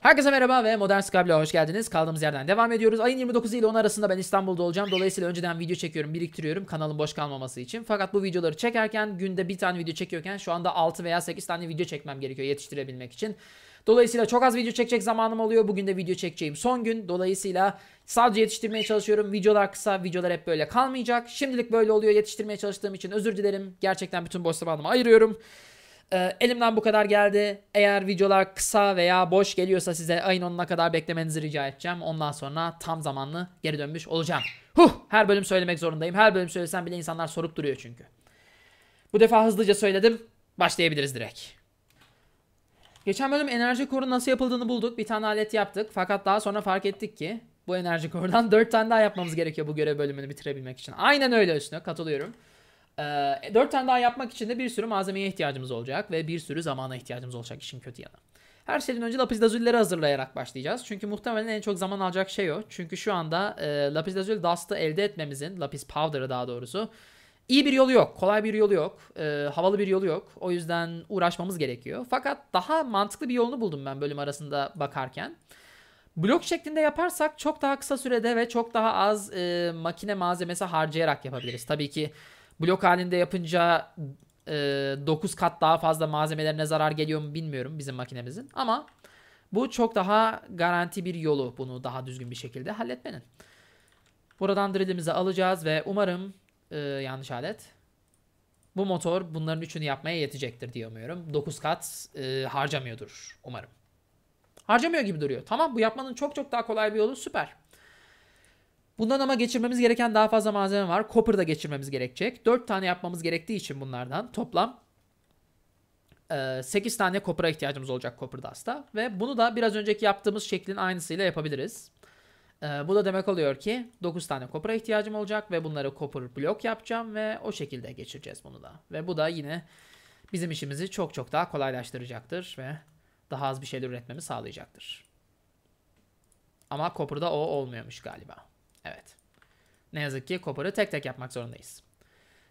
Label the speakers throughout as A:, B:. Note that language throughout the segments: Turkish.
A: Herkese merhaba ve Modern Skyble'e hoş geldiniz. Kaldığımız yerden devam ediyoruz. Ayın 29 ile 10 arasında ben İstanbul'da olacağım. Dolayısıyla önceden video çekiyorum, biriktiriyorum kanalın boş kalmaması için. Fakat bu videoları çekerken, günde bir tane video çekiyorken şu anda 6 veya 8 tane video çekmem gerekiyor yetiştirebilmek için. Dolayısıyla çok az video çekecek zamanım oluyor. Bugün de video çekeceğim son gün. Dolayısıyla sadece yetiştirmeye çalışıyorum. Videolar kısa, videolar hep böyle kalmayacak. Şimdilik böyle oluyor. Yetiştirmeye çalıştığım için özür dilerim. Gerçekten bütün boş zamanımı ayırıyorum. Ee, elimden bu kadar geldi. Eğer videolar kısa veya boş geliyorsa size ayın 10'una kadar beklemenizi rica edeceğim. Ondan sonra tam zamanlı geri dönmüş olacağım. Huh! Her bölüm söylemek zorundayım. Her bölüm söylesem bile insanlar sorup duruyor çünkü. Bu defa hızlıca söyledim. Başlayabiliriz direkt. Geçen bölüm enerji koru nasıl yapıldığını bulduk. Bir tane alet yaptık. Fakat daha sonra fark ettik ki bu enerji korudan 4 tane daha yapmamız gerekiyor bu görev bölümünü bitirebilmek için. Aynen öyle üstüne katılıyorum. Ee, e, dört tane daha yapmak için de bir sürü malzemeye ihtiyacımız olacak ve bir sürü zamana ihtiyacımız olacak işin kötü yanı. Her şeyden önce lapis lazulleri hazırlayarak başlayacağız. Çünkü muhtemelen en çok zaman alacak şey o. Çünkü şu anda e, lapis lazuli dust'ı elde etmemizin, lapis powder'ı daha doğrusu iyi bir yolu yok. Kolay bir yolu yok. E, havalı bir yolu yok. O yüzden uğraşmamız gerekiyor. Fakat daha mantıklı bir yolunu buldum ben bölüm arasında bakarken. Blok şeklinde yaparsak çok daha kısa sürede ve çok daha az e, makine malzemesi harcayarak yapabiliriz. Tabii ki Blok halinde yapınca e, 9 kat daha fazla malzemelerine zarar geliyor mu bilmiyorum bizim makinemizin. Ama bu çok daha garanti bir yolu bunu daha düzgün bir şekilde halletmenin. Buradan drillimizi alacağız ve umarım e, yanlış alet. Bu motor bunların üçünü yapmaya yetecektir diye umuyorum. 9 kat e, harcamıyordur umarım. Harcamıyor gibi duruyor. Tamam bu yapmanın çok çok daha kolay bir yolu süper. Bundan ama geçirmemiz gereken daha fazla malzeme var. Copper da geçirmemiz gerekecek. 4 tane yapmamız gerektiği için bunlardan toplam 8 e, tane copper'a ihtiyacımız olacak copper dust'a. Ve bunu da biraz önceki yaptığımız şeklin aynısıyla yapabiliriz. E, bu da demek oluyor ki 9 tane copper'a ihtiyacım olacak ve bunları copper blok yapacağım ve o şekilde geçireceğiz bunu da. Ve bu da yine bizim işimizi çok çok daha kolaylaştıracaktır ve daha az bir şeyler üretmemi sağlayacaktır. Ama Copper'da o olmuyormuş galiba. Evet. Ne yazık ki koparı tek tek yapmak zorundayız.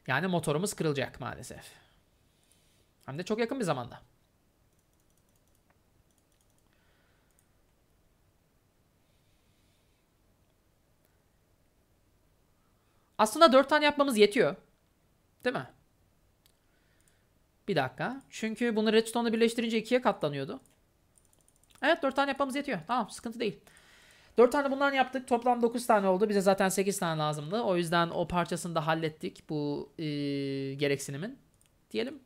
A: Yani motorumuz kırılacak maalesef. Hem de çok yakın bir zamanda. Aslında 4 tane yapmamız yetiyor. Değil mi? Bir dakika. Çünkü bunu redstone'la birleştirince ikiye katlanıyordu. Evet 4 tane yapmamız yetiyor. Tamam sıkıntı değil. 4 tane bundan yaptık. Toplam 9 tane oldu. Bize zaten 8 tane lazımdı. O yüzden o parçasını da hallettik bu e, gereksinimin. Diyelim.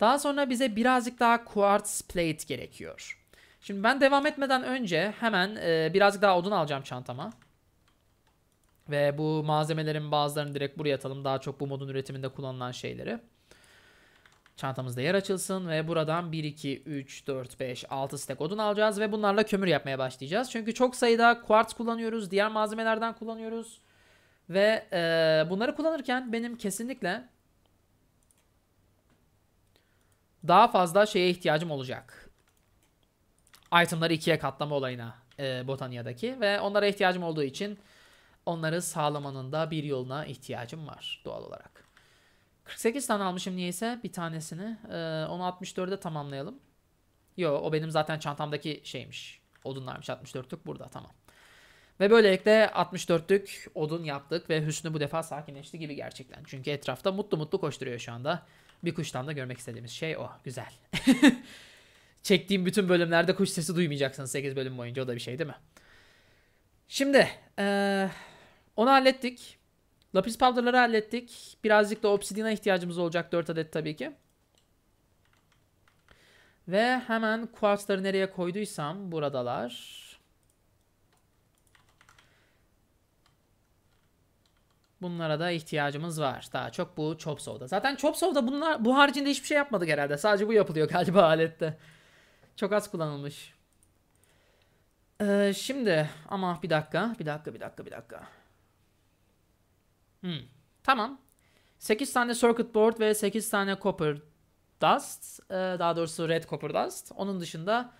A: Daha sonra bize birazcık daha quartz plate gerekiyor. Şimdi ben devam etmeden önce hemen e, birazcık daha odun alacağım çantama. Ve bu malzemelerin bazılarını direkt buraya atalım. Daha çok bu modun üretiminde kullanılan şeyleri. Çantamızda yer açılsın ve buradan 1, 2, 3, 4, 5, 6 stek odun alacağız ve bunlarla kömür yapmaya başlayacağız. Çünkü çok sayıda kuartz kullanıyoruz, diğer malzemelerden kullanıyoruz. Ve e, bunları kullanırken benim kesinlikle daha fazla şeye ihtiyacım olacak. Itemları ikiye katlama olayına e, Botania'daki ve onlara ihtiyacım olduğu için onları sağlamanın da bir yoluna ihtiyacım var doğal olarak. 48 tane almışım niyeyse bir tanesini. Ee, onu 64'e tamamlayalım. Yo o benim zaten çantamdaki şeymiş. Odunlarmış 64'lük burada tamam. Ve böylelikle 64'lük odun yaptık ve Hüsnü bu defa sakinleşti gibi gerçekten. Çünkü etrafta mutlu mutlu koşturuyor şu anda. Bir kuştan da görmek istediğimiz şey o. Güzel. Çektiğim bütün bölümlerde kuş sesi duymayacaksınız 8 bölüm boyunca. O da bir şey değil mi? Şimdi ee, onu hallettik. Lapis powder'ları hallettik. Birazcık da obsidina ihtiyacımız olacak 4 adet tabii ki. Ve hemen quartzları nereye koyduysam buradalar. Bunlara da ihtiyacımız var. Daha çok bu Chop soda. Zaten Chop soda, bunlar, bu haricinde hiçbir şey yapmadık herhalde. Sadece bu yapılıyor galiba alette. Çok az kullanılmış. Ee, şimdi ama bir dakika, bir dakika, bir dakika, bir dakika. Hmm. Tamam. 8 tane circuit board ve 8 tane copper dust. E, daha doğrusu red copper dust. Onun dışında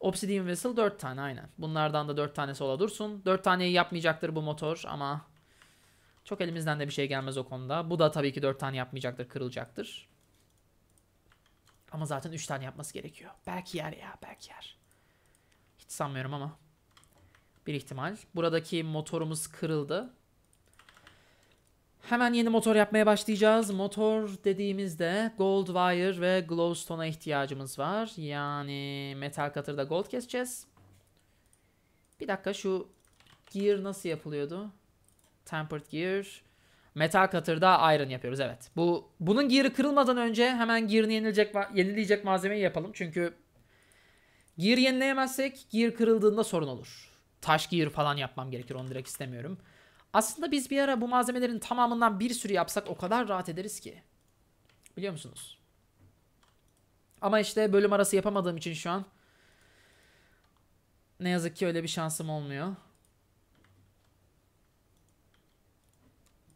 A: obsidian vessel 4 tane aynen. Bunlardan da 4 tanesi sola dursun. 4 taneyi yapmayacaktır bu motor ama çok elimizden de bir şey gelmez o konuda. Bu da tabii ki 4 tane yapmayacaktır, kırılacaktır. Ama zaten 3 tane yapması gerekiyor. Belki yer ya, belki yer. Hiç sanmıyorum ama. Bir ihtimal. Buradaki motorumuz kırıldı. Hemen yeni motor yapmaya başlayacağız. Motor dediğimizde gold wire ve glowstone'a ihtiyacımız var. Yani metal katırda gold keseceğiz. Bir dakika şu gear nasıl yapılıyordu? Tempered gear. Metal katırda iron yapıyoruz evet. Bu bunun gear'ı kırılmadan önce hemen gear'ını yenilecek yenileyecek malzemeyi yapalım. Çünkü gear yenileyemezsek gear kırıldığında sorun olur. Taş gear falan yapmam gerekir onu direkt istemiyorum. Aslında biz bir ara bu malzemelerin tamamından bir sürü yapsak o kadar rahat ederiz ki. Biliyor musunuz? Ama işte bölüm arası yapamadığım için şu an ne yazık ki öyle bir şansım olmuyor.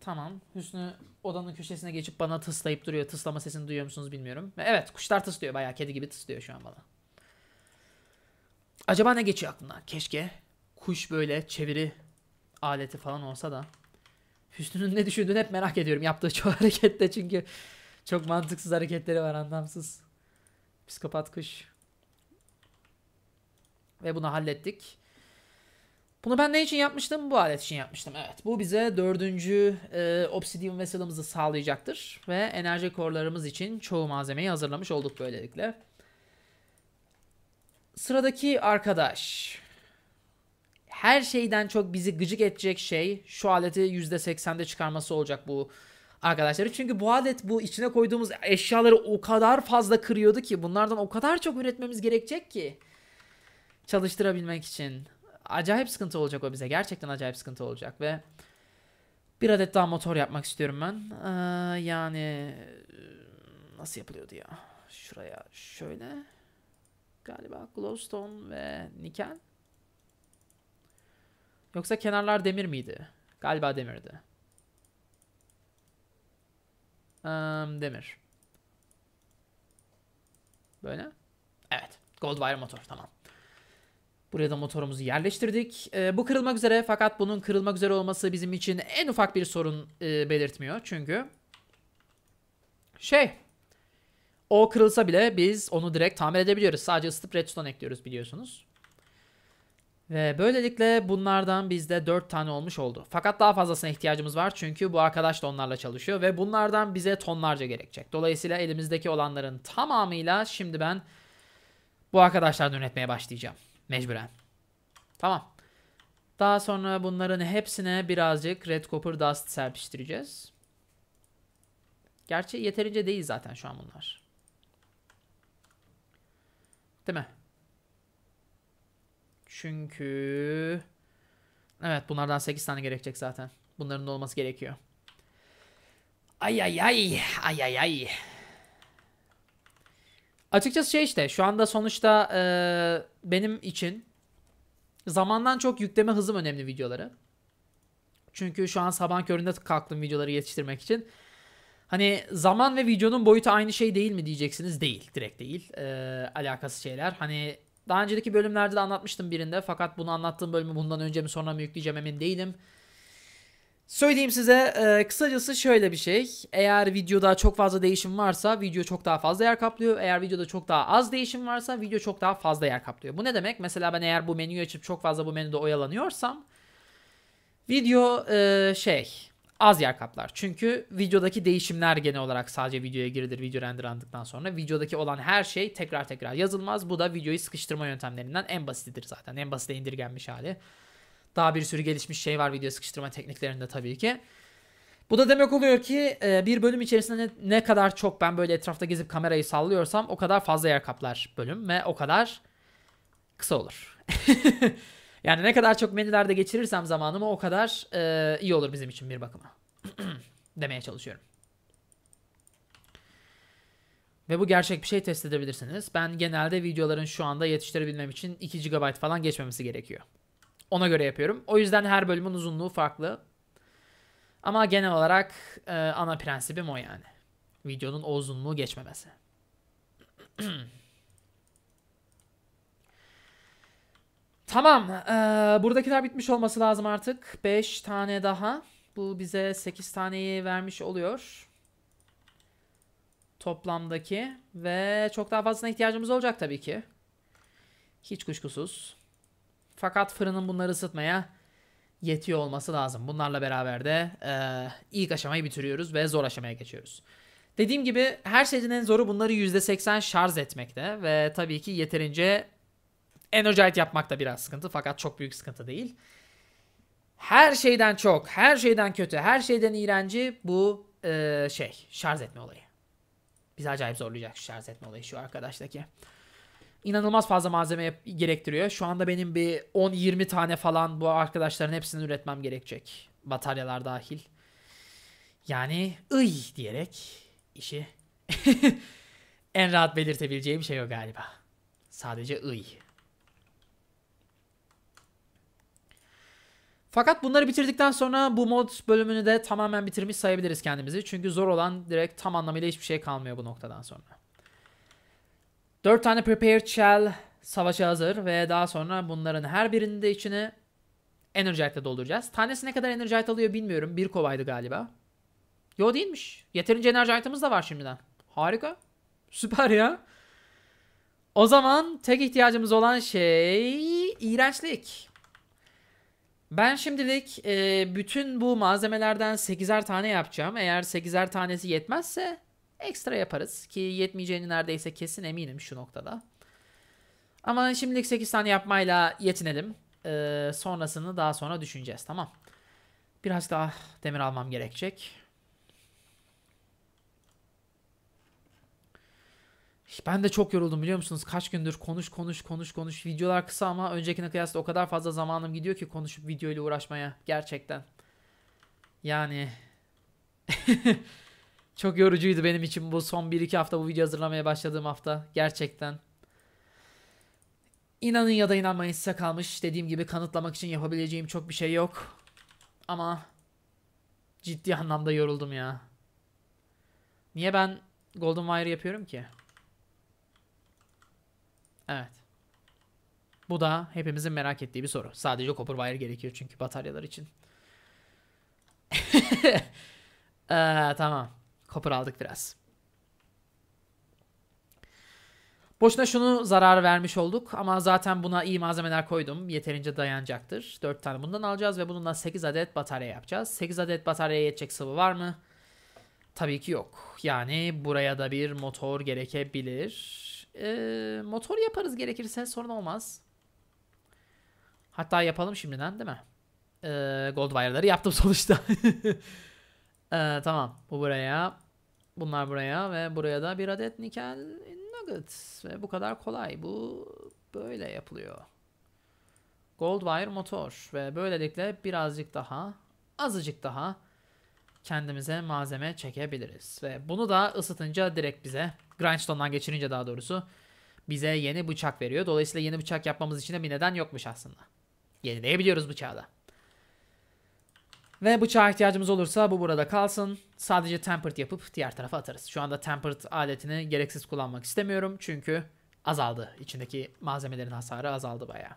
A: Tamam. Hüsnü odanın köşesine geçip bana tıslayıp duruyor. Tıslama sesini duyuyor musunuz bilmiyorum. Evet kuşlar tıslıyor bayağı kedi gibi tıslıyor şu an bana. Acaba ne geçiyor aklından? Keşke kuş böyle çeviri aleti falan olsa da Hüsnü'nün ne düşündüğünü hep merak ediyorum yaptığı çoğu harekette çünkü çok mantıksız hareketleri var anlamsız. Psikopat kuş. Ve bunu hallettik. Bunu ben ne için yapmıştım? Bu alet için yapmıştım. Evet. Bu bize dördüncü e, obsidian vesselimizi sağlayacaktır. Ve enerji korlarımız için çoğu malzemeyi hazırlamış olduk böylelikle. Sıradaki arkadaş her şeyden çok bizi gıcık edecek şey şu aleti %80'de çıkarması olacak bu arkadaşları. Çünkü bu alet bu içine koyduğumuz eşyaları o kadar fazla kırıyordu ki bunlardan o kadar çok üretmemiz gerekecek ki çalıştırabilmek için. Acayip sıkıntı olacak o bize. Gerçekten acayip sıkıntı olacak ve bir adet daha motor yapmak istiyorum ben. Ee, yani nasıl yapılıyordu ya? Şuraya şöyle galiba glowstone ve nikel. Yoksa kenarlar demir miydi? Galiba demirdi. Um, demir. Böyle. Evet. Goldwire motor. Tamam. Buraya da motorumuzu yerleştirdik. E, bu kırılmak üzere fakat bunun kırılmak üzere olması bizim için en ufak bir sorun e, belirtmiyor. Çünkü şey o kırılsa bile biz onu direkt tamir edebiliyoruz. Sadece ısıtıp redstone ekliyoruz biliyorsunuz. Ve böylelikle bunlardan bizde 4 tane olmuş oldu. Fakat daha fazlasına ihtiyacımız var çünkü bu arkadaş da onlarla çalışıyor ve bunlardan bize tonlarca gerekecek. Dolayısıyla elimizdeki olanların tamamıyla şimdi ben bu arkadaşlar yönetmeye başlayacağım. Mecburen. Tamam. Daha sonra bunların hepsine birazcık Red Copper Dust serpiştireceğiz. Gerçi yeterince değil zaten şu an bunlar. Değil mi? Çünkü... Evet bunlardan 8 tane gerekecek zaten. Bunların da olması gerekiyor.
B: Ay ay ay.
A: Ay ay ay. Açıkçası şey işte şu anda sonuçta e, benim için zamandan çok yükleme hızım önemli videoları. Çünkü şu an sabah köründe kalktım videoları yetiştirmek için. Hani zaman ve videonun boyutu aynı şey değil mi diyeceksiniz. Değil. Direkt değil. E, alakası şeyler. Hani daha önceki bölümlerde de anlatmıştım birinde fakat bunu anlattığım bölümü bundan önce mi sonra mı yükleyeceğim emin değilim. Söyleyeyim size e, kısacası şöyle bir şey. Eğer videoda çok fazla değişim varsa video çok daha fazla yer kaplıyor. Eğer videoda çok daha az değişim varsa video çok daha fazla yer kaplıyor. Bu ne demek? Mesela ben eğer bu menüyü açıp çok fazla bu menüde oyalanıyorsam video e, şey az yer kaplar. Çünkü videodaki değişimler genel olarak sadece videoya girilir video renderlandıktan sonra. Videodaki olan her şey tekrar tekrar yazılmaz. Bu da videoyu sıkıştırma yöntemlerinden en basitidir zaten. En basite indirgenmiş hali. Daha bir sürü gelişmiş şey var video sıkıştırma tekniklerinde tabii ki. Bu da demek oluyor ki e, bir bölüm içerisinde ne, ne kadar çok ben böyle etrafta gezip kamerayı sallıyorsam o kadar fazla yer kaplar bölüm ve o kadar kısa olur. Yani ne kadar çok menülerde geçirirsem zamanımı o kadar e, iyi olur bizim için bir bakıma. demeye çalışıyorum. Ve bu gerçek bir şey test edebilirsiniz. Ben genelde videoların şu anda yetiştirebilmem için 2 GB falan geçmemesi gerekiyor. Ona göre yapıyorum. O yüzden her bölümün uzunluğu farklı. Ama genel olarak e, ana prensibim o yani. Videonun o uzunluğu geçmemesi. Tamam. Ee, buradakiler bitmiş olması lazım artık. 5 tane daha. Bu bize 8 taneyi vermiş oluyor. Toplamdaki. Ve çok daha fazla ihtiyacımız olacak tabii ki. Hiç kuşkusuz. Fakat fırının bunları ısıtmaya yetiyor olması lazım. Bunlarla beraber de e, ilk aşamayı bitiriyoruz ve zor aşamaya geçiyoruz. Dediğim gibi her şeyin en zoru bunları %80 şarj etmekte ve tabii ki yeterince Energite yapmak da biraz sıkıntı fakat çok büyük sıkıntı değil. Her şeyden çok, her şeyden kötü, her şeyden iğrenci bu e, şey şarj etme olayı. Bizi acayip zorlayacak şu şarj etme olayı şu arkadaştaki. İnanılmaz fazla malzeme gerektiriyor. Şu anda benim bir 10-20 tane falan bu arkadaşların hepsini üretmem gerekecek. Bataryalar dahil. Yani ıy diyerek işi en rahat belirtebileceğim şey o galiba. Sadece ıy. Fakat bunları bitirdikten sonra bu mod bölümünü de tamamen bitirmiş sayabiliriz kendimizi. Çünkü zor olan direkt tam anlamıyla hiçbir şey kalmıyor bu noktadan sonra. 4 tane Prepared Shell savaşa hazır ve daha sonra bunların her birinin de içine Energite'la dolduracağız. Tanesi ne kadar Energite alıyor bilmiyorum. Bir kovaydı galiba. Yo değilmiş. Yeterince Energite'ımız da var şimdiden. Harika. Süper ya. O zaman tek ihtiyacımız olan şey iğrençlik. Ben şimdilik e, bütün bu malzemelerden 8'er tane yapacağım. Eğer 8'er tanesi yetmezse ekstra yaparız. Ki yetmeyeceğini neredeyse kesin eminim şu noktada. Ama şimdilik 8 tane yapmayla yetinelim. E, sonrasını daha sonra düşüneceğiz tamam. Biraz daha demir almam gerekecek. Ben de çok yoruldum biliyor musunuz? Kaç gündür konuş konuş konuş konuş. Videolar kısa ama öncekine kıyasla o kadar fazla zamanım gidiyor ki konuşup videoyla uğraşmaya. Gerçekten. Yani... çok yorucuydu benim için bu son 1-2 hafta bu video hazırlamaya başladığım hafta. Gerçekten. İnanın ya da inanmayın size kalmış. Dediğim gibi kanıtlamak için yapabileceğim çok bir şey yok. Ama ciddi anlamda yoruldum ya. Niye ben Golden Wire yapıyorum ki? Evet. Bu da hepimizin merak ettiği bir soru. Sadece copper wire gerekiyor çünkü bataryalar için. ee, tamam. Copper aldık biraz. Boşuna şunu zarar vermiş olduk ama zaten buna iyi malzemeler koydum. Yeterince dayanacaktır. 4 tane bundan alacağız ve bununla 8 adet batarya yapacağız. 8 adet batarya yetecek sıvı var mı? Tabii ki yok. Yani buraya da bir motor gerekebilir e, motor yaparız gerekirse sorun olmaz. Hatta yapalım şimdiden değil mi? E, gold wire'ları yaptım sonuçta. e, tamam bu buraya. Bunlar buraya ve buraya da bir adet nikel nugget. Ve bu kadar kolay. Bu böyle yapılıyor. Gold wire motor ve böylelikle birazcık daha azıcık daha kendimize malzeme çekebiliriz. Ve bunu da ısıtınca direkt bize, grindstone'dan geçirince daha doğrusu bize yeni bıçak veriyor. Dolayısıyla yeni bıçak yapmamız için de bir neden yokmuş aslında. Yenileyebiliyoruz bıçağı da. Ve bıçağa ihtiyacımız olursa bu burada kalsın. Sadece tempered yapıp diğer tarafa atarız. Şu anda tempered aletini gereksiz kullanmak istemiyorum. Çünkü azaldı. İçindeki malzemelerin hasarı azaldı bayağı.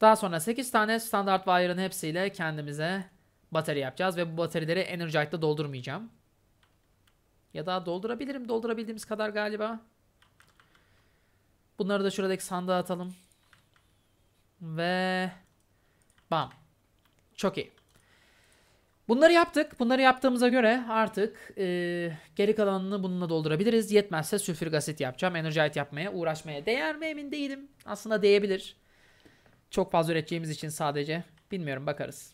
A: Daha sonra 8 tane standart wire'ın hepsiyle kendimize bateri yapacağız ve bu baterileri Energite'da doldurmayacağım. Ya da doldurabilirim. Doldurabildiğimiz kadar galiba. Bunları da şuradaki sandığa atalım. Ve bam. Çok iyi. Bunları yaptık. Bunları yaptığımıza göre artık e, geri kalanını bununla doldurabiliriz. Yetmezse sülfürik asit yapacağım. Energite yapmaya uğraşmaya değer mi emin değilim. Aslında değebilir. Çok fazla üreteceğimiz için sadece bilmiyorum bakarız.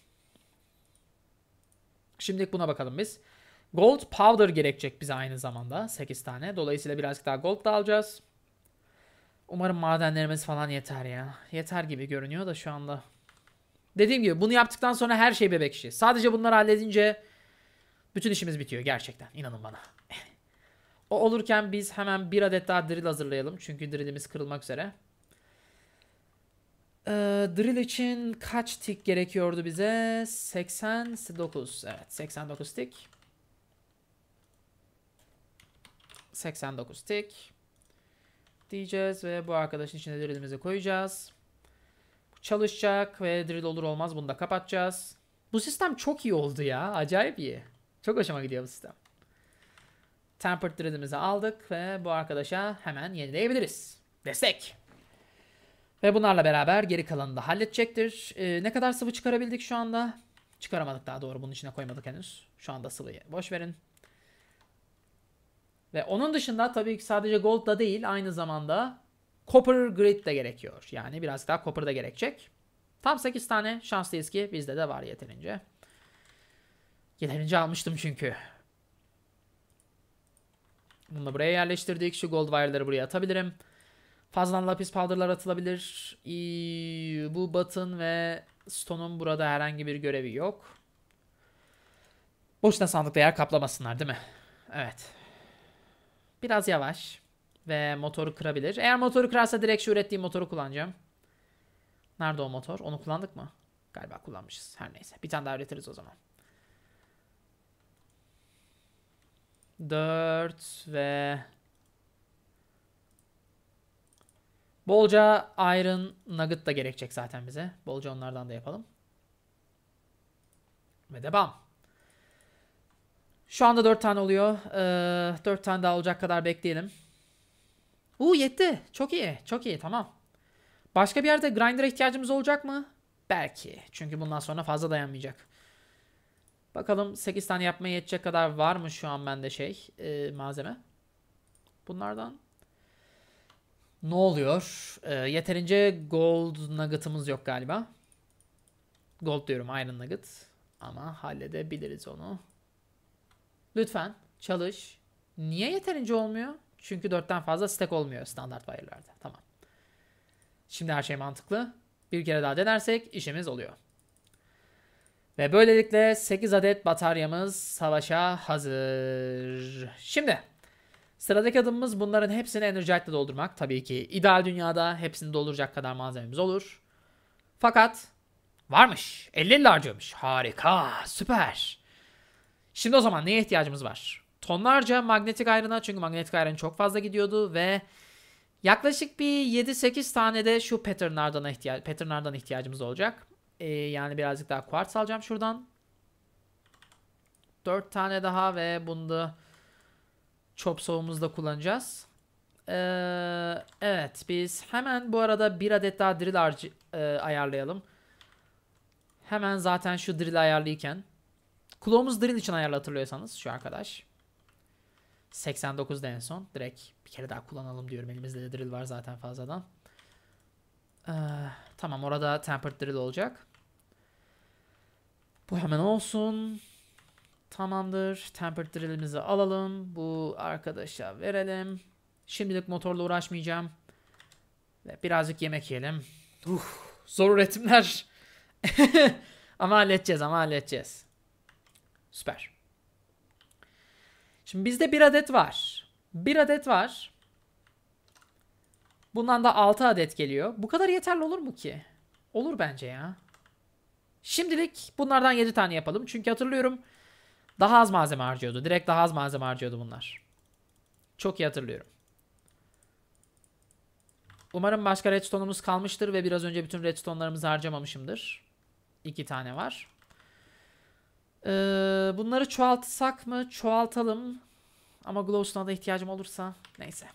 A: Şimdilik buna bakalım biz. Gold powder gerekecek bize aynı zamanda 8 tane. Dolayısıyla birazcık daha gold da alacağız. Umarım madenlerimiz falan yeter ya. Yeter gibi görünüyor da şu anda. Dediğim gibi bunu yaptıktan sonra her şey bebek işi. Sadece bunları halledince bütün işimiz bitiyor gerçekten. İnanın bana. o olurken biz hemen bir adet daha drill hazırlayalım. Çünkü drillimiz kırılmak üzere. Ee, drill için kaç tik gerekiyordu bize? 89. Evet 89 tik. 89 tik diyeceğiz ve bu arkadaşın içine drill'imizi koyacağız. Bu çalışacak ve drill olur olmaz bunu da kapatacağız. Bu sistem çok iyi oldu ya. Acayip iyi. Çok hoşuma gidiyor bu sistem. Tempered drill'imizi aldık ve bu arkadaşa hemen yenileyebiliriz. Destek. Ve bunlarla beraber geri kalanını da halledecektir. Ee, ne kadar sıvı çıkarabildik şu anda? Çıkaramadık daha doğru. Bunun içine koymadık henüz. Şu anda sıvıyı boş verin. Ve onun dışında tabii ki sadece gold da değil aynı zamanda copper grid de gerekiyor. Yani biraz daha copper da gerekecek. Tam 8 tane şanslıyız ki bizde de var yeterince. Yeterince almıştım çünkü. Bunu da buraya yerleştirdik. Şu gold wire'ları buraya atabilirim. Fazladan lapis powder'lar atılabilir. bu Batın ve Stone'un burada herhangi bir görevi yok. Boşuna sandıkta yer kaplamasınlar değil mi? Evet. Biraz yavaş. Ve motoru kırabilir. Eğer motoru kırarsa direkt şu ürettiğim motoru kullanacağım. Nerede o motor? Onu kullandık mı? Galiba kullanmışız. Her neyse. Bir tane daha üretiriz o zaman. 4 ve Bolca Iron Nugget da gerekecek zaten bize. Bolca onlardan da yapalım. Ve de Şu anda 4 tane oluyor. Ee, 4 tane daha olacak kadar bekleyelim. Uuu yetti. Çok iyi. Çok iyi. Tamam. Başka bir yerde grinder'a ihtiyacımız olacak mı? Belki. Çünkü bundan sonra fazla dayanmayacak. Bakalım 8 tane yapmaya yetecek kadar var mı şu an bende şey e, malzeme. Bunlardan ne oluyor? E, yeterince gold nugget'ımız yok galiba. Gold diyorum iron nugget. Ama halledebiliriz onu. Lütfen çalış. Niye yeterince olmuyor? Çünkü 4'ten fazla stack olmuyor standart wire'larda. Tamam. Şimdi her şey mantıklı. Bir kere daha denersek işimiz oluyor. Ve böylelikle 8 adet bataryamız savaşa hazır. Şimdi Sıradaki adımımız bunların hepsini enerjitle doldurmak. Tabii ki ideal dünyada hepsini dolduracak kadar malzememiz olur. Fakat varmış. 50 50 harcıyormuş. Harika. Süper. Şimdi o zaman neye ihtiyacımız var? Tonlarca magnetik ayrına çünkü magnetik ayrın çok fazla gidiyordu ve yaklaşık bir 7-8 tane de şu patternlardan, ihtiya patternlardan ihtiyacımız olacak. Ee, yani birazcık daha quartz alacağım şuradan. 4 tane daha ve bunda Chop saw'umuzu da kullanacağız. Ee, evet biz hemen bu arada bir adet daha drill e, ayarlayalım. Hemen zaten şu drill ayarlıyken. Kulağımız drill için ayarlı hatırlıyorsanız şu arkadaş. 89'da en son. Direkt bir kere daha kullanalım diyorum. Elimizde de drill var zaten fazladan. Ee, tamam orada tempered drill olacak. Bu hemen olsun. Tamamdır. Tempered drill'imizi alalım. Bu arkadaşa verelim. Şimdilik motorla uğraşmayacağım. Ve birazcık yemek yiyelim. Uf, zor üretimler. ama halledeceğiz ama halledeceğiz. Süper. Şimdi bizde bir adet var. Bir adet var. Bundan da 6 adet geliyor. Bu kadar yeterli olur mu ki? Olur bence ya. Şimdilik bunlardan 7 tane yapalım. Çünkü hatırlıyorum daha az malzeme harcıyordu. Direkt daha az malzeme harcıyordu bunlar. Çok iyi hatırlıyorum. Umarım başka redstone'umuz kalmıştır ve biraz önce bütün redstone'larımızı harcamamışımdır. İki tane var. Ee, bunları çoğaltsak mı? Çoğaltalım. Ama glowstone'a da ihtiyacım olursa neyse.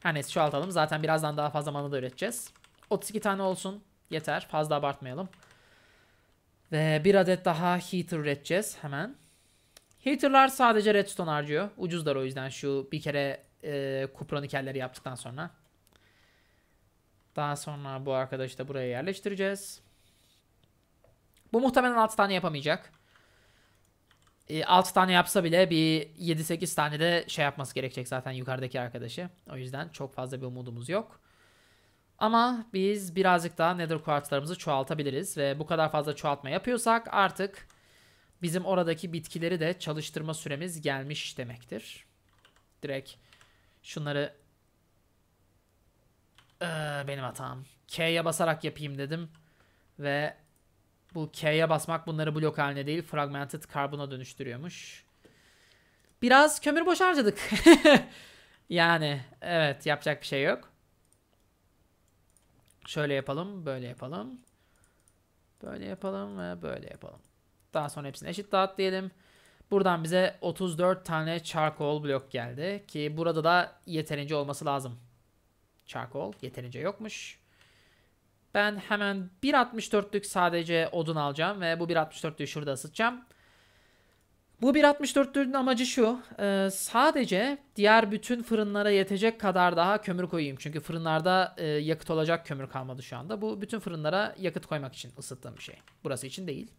A: Her neyse çoğaltalım. Zaten birazdan daha fazla mana da üreteceğiz. 32 tane olsun. Yeter. Fazla abartmayalım. Ve bir adet daha heater üreteceğiz hemen. Haterlar sadece redstone harcıyor. Ucuzlar o yüzden şu bir kere e, kupra yaptıktan sonra. Daha sonra bu arkadaşı da buraya yerleştireceğiz. Bu muhtemelen 6 tane yapamayacak. E, 6 tane yapsa bile bir 7-8 tane de şey yapması gerekecek zaten yukarıdaki arkadaşı. O yüzden çok fazla bir umudumuz yok. Ama biz birazcık daha nether quartzlarımızı çoğaltabiliriz. Ve bu kadar fazla çoğaltma yapıyorsak artık bizim oradaki bitkileri de çalıştırma süremiz gelmiş demektir. Direkt şunları ee, benim hatam. K'ye basarak yapayım dedim. Ve bu K'ye basmak bunları blok haline değil fragmented karbona dönüştürüyormuş. Biraz kömür boş harcadık. yani evet yapacak bir şey yok. Şöyle yapalım, böyle yapalım. Böyle yapalım ve böyle yapalım. Daha sonra hepsini eşit dağıt diyelim. Buradan bize 34 tane charcoal blok geldi. Ki burada da yeterince olması lazım. Charcoal yeterince yokmuş. Ben hemen 1.64'lük sadece odun alacağım ve bu 1.64'lüğü şurada ısıtacağım. Bu 1.64'lüğün amacı şu. E, sadece diğer bütün fırınlara yetecek kadar daha kömür koyayım. Çünkü fırınlarda e, yakıt olacak kömür kalmadı şu anda. Bu bütün fırınlara yakıt koymak için ısıttığım bir şey. Burası için değil.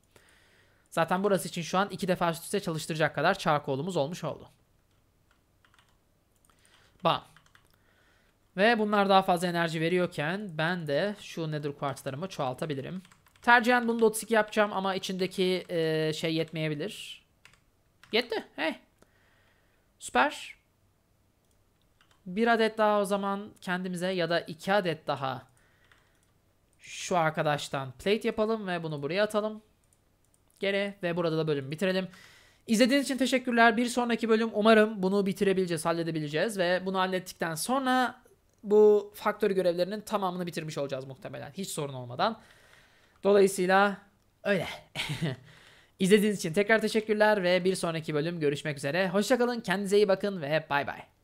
A: Zaten burası için şu an iki defa üst üste çalıştıracak kadar çarkoğlumuz olmuş oldu. Bam. Ve bunlar daha fazla enerji veriyorken ben de şu nether quartzlarımı çoğaltabilirim. Tercihen bunu da 32 yapacağım ama içindeki e, şey yetmeyebilir. Yetti. Hey. Süper. Bir adet daha o zaman kendimize ya da iki adet daha şu arkadaştan plate yapalım ve bunu buraya atalım gere ve burada da bölümü bitirelim. İzlediğiniz için teşekkürler. Bir sonraki bölüm umarım bunu bitirebileceğiz, halledebileceğiz ve bunu hallettikten sonra bu faktör görevlerinin tamamını bitirmiş olacağız muhtemelen. Hiç sorun olmadan. Dolayısıyla öyle. İzlediğiniz için tekrar teşekkürler ve bir sonraki bölüm görüşmek üzere. Hoşçakalın, kendinize iyi bakın ve bay bay.